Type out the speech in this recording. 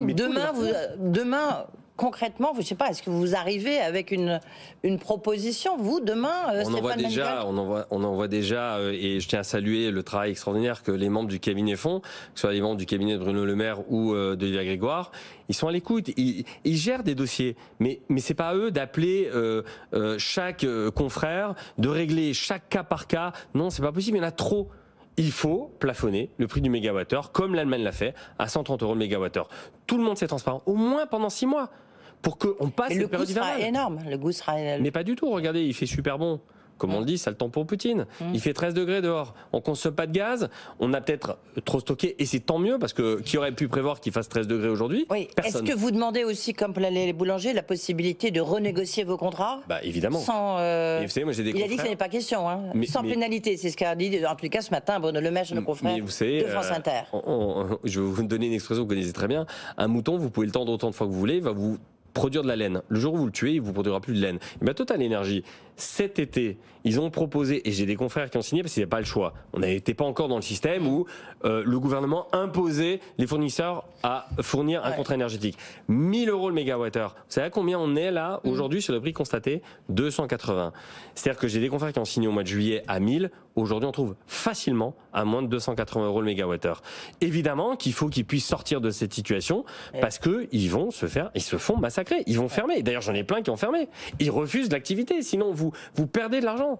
demain, vous, euh, demain, concrètement, je ne sais pas, est-ce que vous arrivez avec une, une proposition, vous, demain euh, on, en voit déjà, on, en on en déjà, euh, et je tiens à saluer le travail extraordinaire que les membres du cabinet font, que ce soit les membres du cabinet de Bruno Le Maire ou de Yves Grégoire, ils sont à l'écoute, ils, gèrent des dossiers, mais, mais ce n'est pas à eux d'appeler chaque confrère, de régler chaque cas par cas, non, c'est pas possible, il y en a trop il faut plafonner le prix du mégawattheure, comme l'Allemagne l'a fait, à 130 euros le mégawattheure. Tout le monde s'est transparent, au moins pendant six mois, pour qu'on passe le goût sera énorme. Le goût sera... Mais pas du tout. Regardez, il fait super bon. Comme on le dit, ça le temps pour Poutine. Mmh. Il fait 13 degrés dehors. On consomme pas de gaz. On a peut-être trop stocké et c'est tant mieux parce que qui aurait pu prévoir qu'il fasse 13 degrés aujourd'hui Oui. Est-ce que vous demandez aussi, comme les boulangers, la possibilité de renégocier vos contrats Bah évidemment. Sans. Euh, il a dit que ce n'est pas question. Hein. Sans pénalité, c'est ce qu'a dit en tout cas ce matin Bruno Le Maire, nos confrères savez, de euh, France Inter. je vais vous donner une expression que vous connaissez très bien. Un mouton, vous pouvez le tendre autant de fois que vous voulez, va vous produire de la laine. Le jour où vous le tuez, il vous produira plus de laine. Et eh bien Total énergie. cet été, ils ont proposé, et j'ai des confrères qui ont signé parce qu'ils n'avaient pas le choix. On n'était pas encore dans le système où euh, le gouvernement imposait les fournisseurs à fournir un contrat énergétique. 1000 euros le mégawattheure. Vous savez à combien on est là mm. aujourd'hui sur le prix constaté 280. C'est-à-dire que j'ai des confrères qui ont signé au mois de juillet à 1000. Aujourd'hui, on trouve facilement à moins de 280 euros le mégawattheure. Évidemment qu'il faut qu'ils puissent sortir de cette situation parce qu'ils vont se faire, ils se font massacrer. Ils vont fermer. D'ailleurs, j'en ai plein qui ont fermé. Ils refusent l'activité. Sinon, vous, vous perdez de l'argent.